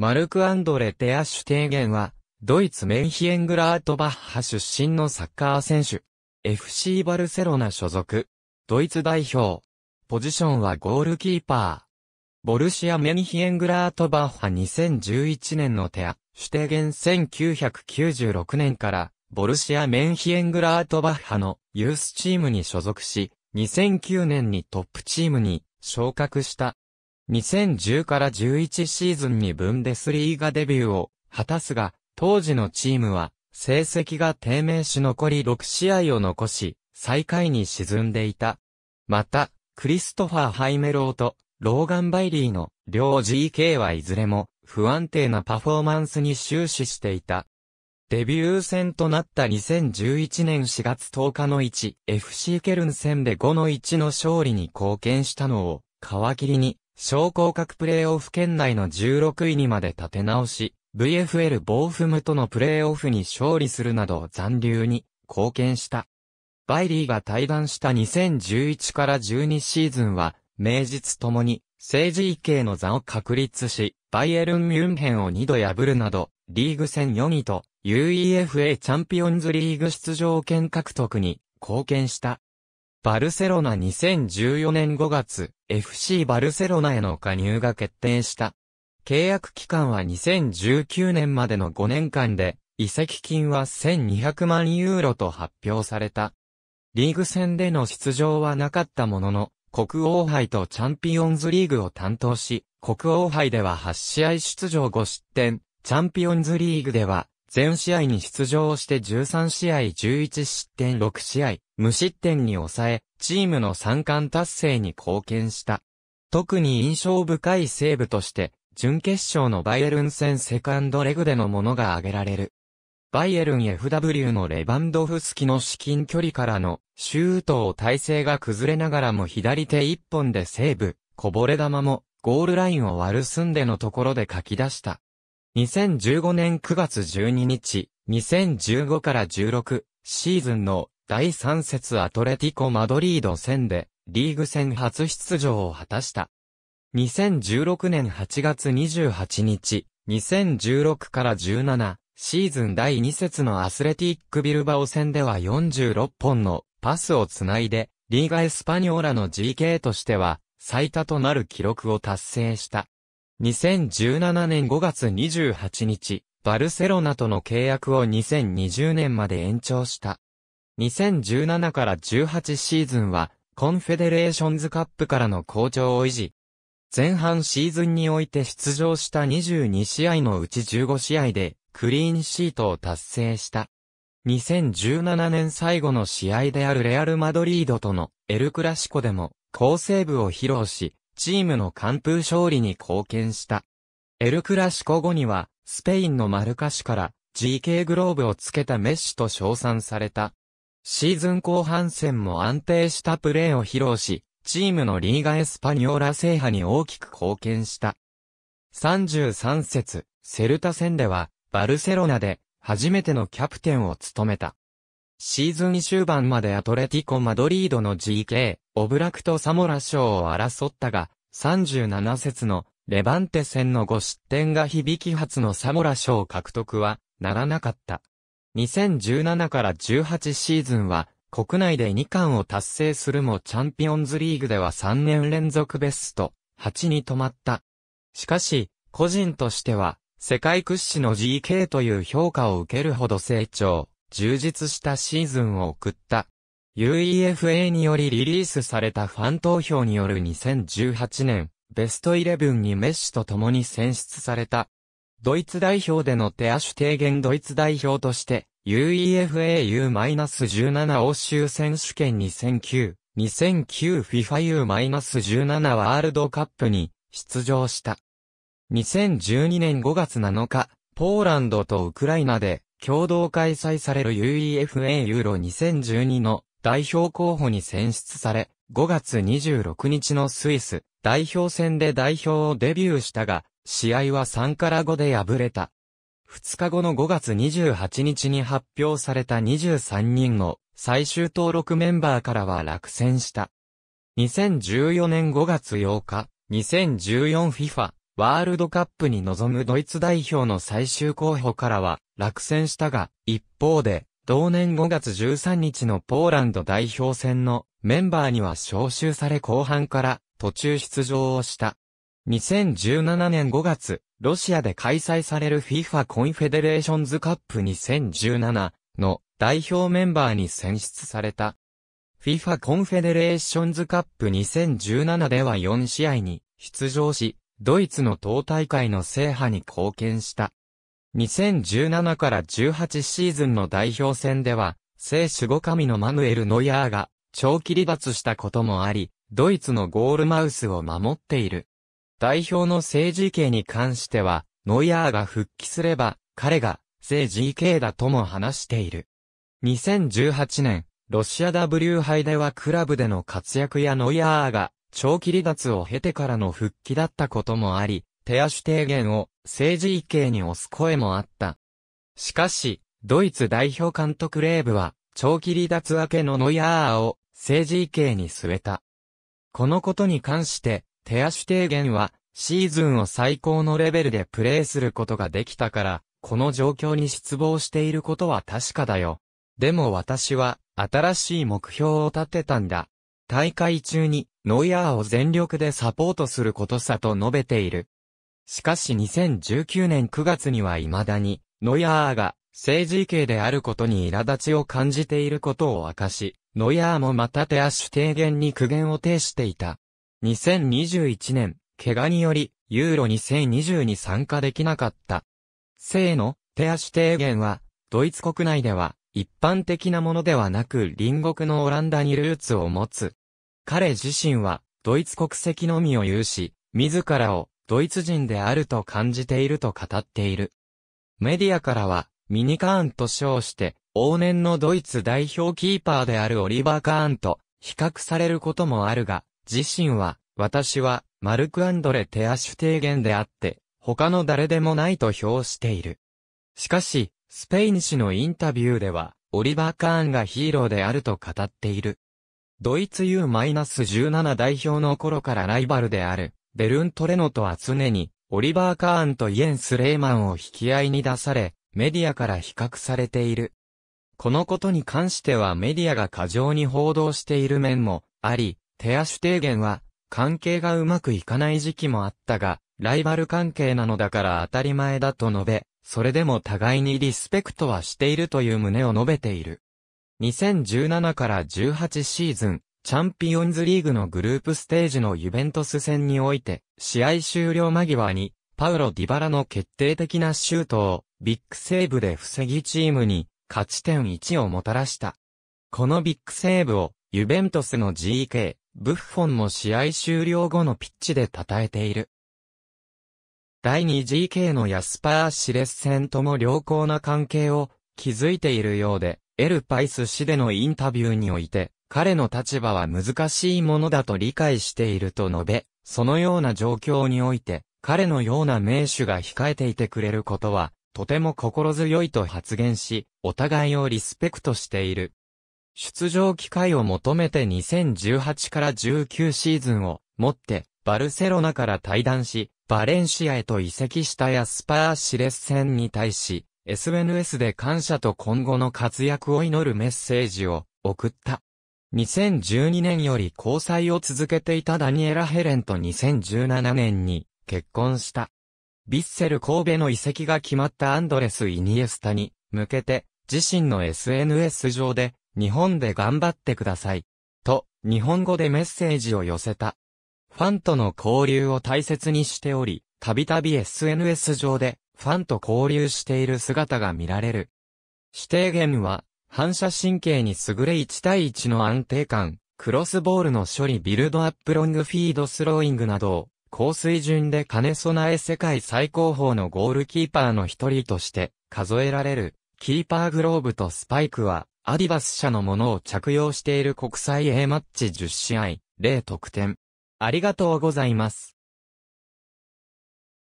マルク・アンドレ・テアシュテゲンは、ドイツメンヒエングラートバッハ出身のサッカー選手。FC バルセロナ所属。ドイツ代表。ポジションはゴールキーパー。ボルシア・メンヒエングラートバッハ2011年のテア、シュテゲン1996年から、ボルシア・メンヒエングラートバッハのユースチームに所属し、2009年にトップチームに昇格した。2010から11シーズンにブンデスリーガデビューを果たすが、当時のチームは、成績が低迷し残り6試合を残し、最下位に沈んでいた。また、クリストファー・ハイメローと、ローガン・バイリーの両 GK はいずれも不安定なパフォーマンスに終始していた。デビュー戦となった2011年4月10日の1 FC ケルン戦で5の1の勝利に貢献したのを皮切りに昇降格プレーオフ圏内の16位にまで立て直し、VFL ボーフムとのプレーオフに勝利するなど残留に貢献した。バイリーが対談した2011から12シーズンは、名実ともに政治系の座を確立し、バイエルン・ミュンヘンを2度破るなど、リーグ戦4位と UEFA チャンピオンズリーグ出場権獲得に貢献した。バルセロナ2014年5月、FC バルセロナへの加入が決定した。契約期間は2019年までの5年間で、移籍金は1200万ユーロと発表された。リーグ戦での出場はなかったものの、国王杯とチャンピオンズリーグを担当し、国王杯では8試合出場5失点、チャンピオンズリーグでは全試合に出場して13試合11失点6試合、無失点に抑え、チームの三冠達成に貢献した。特に印象深いセーブとして、準決勝のバイエルン戦セカンドレグでのものが挙げられる。バイエルン FW のレバンドフスキの至近距離からのシュートを体勢が崩れながらも左手一本でセーブ、こぼれ球もゴールラインを割る寸でのところで書き出した。2015年9月12日、2015から16シーズンの第3節アトレティコ・マドリード戦でリーグ戦初出場を果たした。2016年8月28日、2016から17シーズン第2節のアスレティック・ビルバオ戦では46本のパスをつないで、リーガ・エスパニョーラの GK としては最多となる記録を達成した。2017年5月28日、バルセロナとの契約を2020年まで延長した。2017から18シーズンは、コンフェデレーションズカップからの好調を維持。前半シーズンにおいて出場した22試合のうち15試合で、クリーンシートを達成した。2017年最後の試合であるレアル・マドリードとのエル・クラシコでも好セーブを披露し、チームの完封勝利に貢献した。エルクラシコ後には、スペインのマルカ市から GK グローブをつけたメッシと称賛された。シーズン後半戦も安定したプレーを披露し、チームのリーガエスパニョーラ制覇に大きく貢献した。33節、セルタ戦では、バルセロナで、初めてのキャプテンを務めた。シーズン終盤までアトレティコ・マドリードの GK、オブラクト・サモラ賞を争ったが、37節のレバンテ戦の5失点が響き初のサモラ賞獲得はならなかった。2017から18シーズンは国内で2冠を達成するもチャンピオンズリーグでは3年連続ベスト8に止まった。しかし、個人としては世界屈指の GK という評価を受けるほど成長。充実したシーズンを送った。UEFA によりリリースされたファン投票による2018年、ベストイレブンにメッシと共に選出された。ドイツ代表での手足提言ドイツ代表として、UEFA-U-17 欧州選手権2009、2009FIFA-U-17 ワールドカップに出場した。2012年5月7日、ポーランドとウクライナで共同開催される UEFA ユーロ2012の代表候補に選出され、5月26日のスイス代表戦で代表をデビューしたが、試合は3から5で敗れた。2日後の5月28日に発表された23人の最終登録メンバーからは落選した。2014年5月8日、2014FIFA ワールドカップに臨むドイツ代表の最終候補からは落選したが、一方で、同年5月13日のポーランド代表戦のメンバーには招集され後半から途中出場をした。2017年5月、ロシアで開催される FIFA コンフェデレーションズカップ2017の代表メンバーに選出された。FIFA コンフェデレーションズカップ2017では4試合に出場し、ドイツの党大会の制覇に貢献した。2017から18シーズンの代表戦では、聖守護神のマヌエル・ノイヤーが長期離脱したこともあり、ドイツのゴールマウスを守っている。代表の政治系に関しては、ノイヤーが復帰すれば、彼が聖 GK だとも話している。2018年、ロシア W 杯ではクラブでの活躍やノイヤーが長期離脱を経てからの復帰だったこともあり、手足提言を政治意見に押す声もあった。しかし、ドイツ代表監督レーブは、長期離脱明けのノイアーを政治意見に据えた。このことに関して、手足提言は、シーズンを最高のレベルでプレーすることができたから、この状況に失望していることは確かだよ。でも私は、新しい目標を立てたんだ。大会中に、ノイアーを全力でサポートすることさと述べている。しかし2019年9月には未だに、ノイアーが政治系であることに苛立ちを感じていることを明かし、ノイアーもまた手足提言に苦言を呈していた。2021年、怪我により、ユーロ2020に参加できなかった。性の手足提言は、ドイツ国内では、一般的なものではなく隣国のオランダにルーツを持つ、彼自身は、ドイツ国籍のみを有し、自らを、ドイツ人であると感じていると語っている。メディアからは、ミニカーンと称して、往年のドイツ代表キーパーであるオリバー・カーンと比較されることもあるが、自身は、私は、マルク・アンドレ・テアシュ提言であって、他の誰でもないと評している。しかし、スペイン氏のインタビューでは、オリバー・カーンがヒーローであると語っている。ドイツ U-17 代表の頃からライバルである、ベルントレノとは常に、オリバー・カーンとイエンス・レーマンを引き合いに出され、メディアから比較されている。このことに関してはメディアが過剰に報道している面もあり、テアシュテーゲンは、関係がうまくいかない時期もあったが、ライバル関係なのだから当たり前だと述べ、それでも互いにリスペクトはしているという旨を述べている。2017から18シーズン、チャンピオンズリーグのグループステージのユベントス戦において、試合終了間際に、パウロ・ディバラの決定的なシュートを、ビッグセーブで防ぎチームに、勝ち点1をもたらした。このビッグセーブを、ユベントスの GK、ブッフォンも試合終了後のピッチで称えている。第 2GK のヤスパー・シレス戦とも良好な関係を築いているようで、エル・パイス氏でのインタビューにおいて、彼の立場は難しいものだと理解していると述べ、そのような状況において、彼のような名手が控えていてくれることは、とても心強いと発言し、お互いをリスペクトしている。出場機会を求めて2018から19シーズンをもって、バルセロナから退団し、バレンシアへと移籍したヤスパー・シレス戦に対し、SNS で感謝と今後の活躍を祈るメッセージを送った。2012年より交際を続けていたダニエラ・ヘレンと2017年に結婚した。ビッセル神戸の遺跡が決まったアンドレス・イニエスタに向けて自身の SNS 上で日本で頑張ってくださいと日本語でメッセージを寄せた。ファンとの交流を大切にしており、たびたび SNS 上でファンと交流している姿が見られる。指定弦は、反射神経に優れ1対1の安定感、クロスボールの処理ビルドアップロングフィードスローイングなどを、高水準で兼ね備え世界最高峰のゴールキーパーの一人として数えられる、キーパーグローブとスパイクは、アディバス社のものを着用している国際 A マッチ10試合、0得点。ありがとうございます。